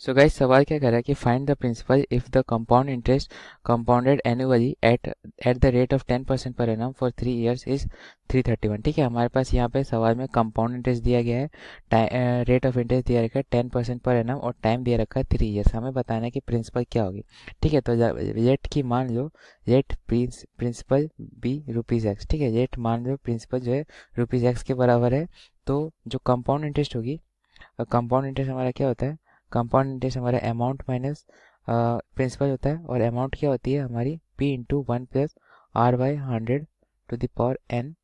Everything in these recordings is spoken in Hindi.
सो so गाइस सवाल क्या कर रहा है कि find the principal if the compound interest compounded annually at at the rate of ten percent per annum for three years is three thirty one ठीक है हमारे पास यहाँ पे सवाल में कंपाउंड इंटरेस्ट दिया गया है रेट ऑफ इंटरेस्ट दिया रखा है टेन परसेंट पर एनम और टाइम दिया रखा है थ्री ईयर्स हमें बताना है कि प्रिंसिपल क्या होगी ठीक है तो येट की मान लो let principal be rupees X ठीक है येट मान लो प्रिंसिपल जो है रुपीज़ एक्स के बराबर है तो जो कंपाउंड इंटरेस्ट होगी कंपाउंड इंटरेस्ट हमारा क्या होता है कंपाउंड इंटरेस्ट हमारा अमाउंट माइनस प्रिंसिपल होता है और अमाउंट क्या होती है हमारी P into one plus R by hundred to the power N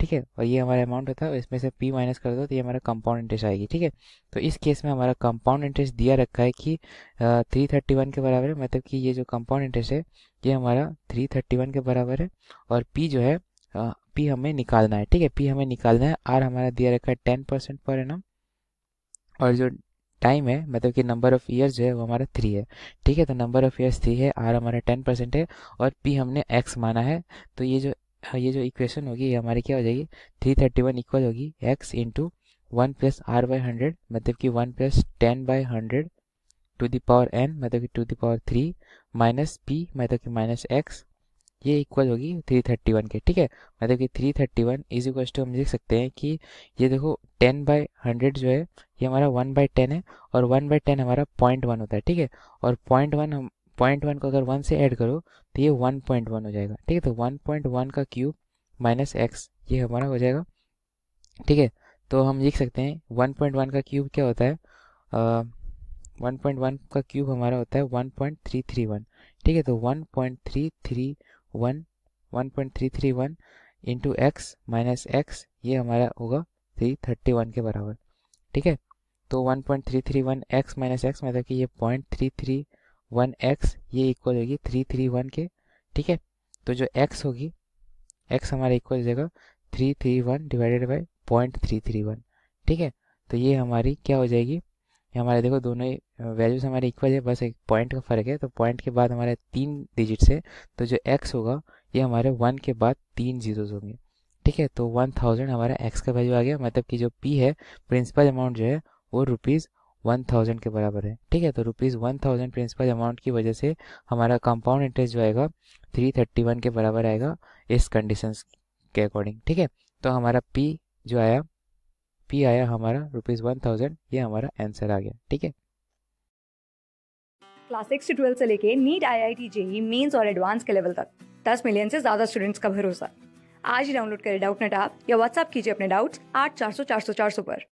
ठीक है और ये हमारा अमाउंट होता है इसमें से पी माइनस कर दो तो ये हमारा कंपाउंड इंटरेस्ट आएगी ठीक है तो इस केस में हमारा कंपाउंड इंटरेस्ट दिया रखा है कि थ्री थर्टी वन के बराबर है मतलब कि ये जो कंपाउंड इंटरेस्ट है ये हमारा थ्री थर्टी वन के बराबर है और पी जो है पी uh, हमें निकालना है ठीक है पी हमें निकालना है आर हमारा दिया रखा है टेन परसेंट पर एनम और जो टाइम है मतलब कि नंबर ऑफ़ ईयर्स जो है वो हमारा थ्री है ठीक है तो नंबर ऑफ़ ईयर्स थ्री है आर हमारा टेन परसेंट है और पी हमने एक्स माना है तो ये जो हाँ, ये जो इक्वेशन होगी ये हमारी क्या हो जाएगी थ्री थर्टी वन इक्वल होगी X into one plus R by hundred मतलब कि one plus ten by hundred to the power N मतलब कि to the power three minus P मतलब कि माइनस एक्स ये इक्वल होगी थ्री थर्टी वन के ठीक है मतलब कि three thirty one is equal to हम देख सकते हैं कि ये देखो टेन बाई हंड्रेड जो है ये हमारा वन बाई टेन है और वन बाई टेन हमारा पॉइंट वन होता है ठीक है और पॉइंट वन हम पॉइंट वन को अगर वन से ऐड करो तो ये वन पॉइंट वन हो जाएगा ठीक है तो वन पॉइंट वन का क्यूब माइनस एक्स ये हमारा हो जाएगा ठीक है तो हम लिख सकते हैं वन पॉइंट वन का क्यूब क्या होता है वन पॉइंट वन का क्यूब हमारा होता है one point three three one ठीक है तो one point three three one one point three three one into X minus X ये हमारा होगा थ्री थर्टी वन के बराबर ठीक है तो one point three three one X minus X मतलब कि ये point three three one X ये इक्वल होगी थ्री थ्री वन के ठीक है तो जो एक्स होगी एक्स हमारा इक्वल हो जाएगा three three one divided by point three three one ठीक है तो ये हमारी क्या हो जाएगी हमारे देखो दोनों ही वैल्यूज हमारे इक्वल है बस एक पॉइंट का फ़र्क है तो पॉइंट के बाद हमारे तीन डिजिट्स है तो जो एक्स होगा ये हमारे वन के बाद तीन जीरोज होंगे ठीक है तो वन थाउजेंड हमारा एक्स का वैल्यू आ गया मतलब कि जो पी है प्रिंसिपल अमाउंट जो है वो रुपीज़ वन थाउजेंड के बराबर है ठीक है तो rupees one thousand principal amount की वजह से हमारा कंपाउंड इंटरेस्ट जो आएगा थ्री थर्टी वन के बराबर आएगा इस कंडीशन के अकॉर्डिंग ठीक है तो हमारा पी जो आया पी आया हमारा रुपीज वन थाउजेंड ये हमारा आंसर आ गया ठीक है क्लास सिक्स से ट्वेल्थ से लेके NEET IIT JEE mains और एडवांस के लेवल तक दस मिलियन से ज्यादा स्टूडेंट्स का भरोसा आज ही डाउनलोड करें डाउट नेट आप या व्हाट्सअप कीजिए अपने डाउट्स आठ चार सौ चार सौ चार सौ पर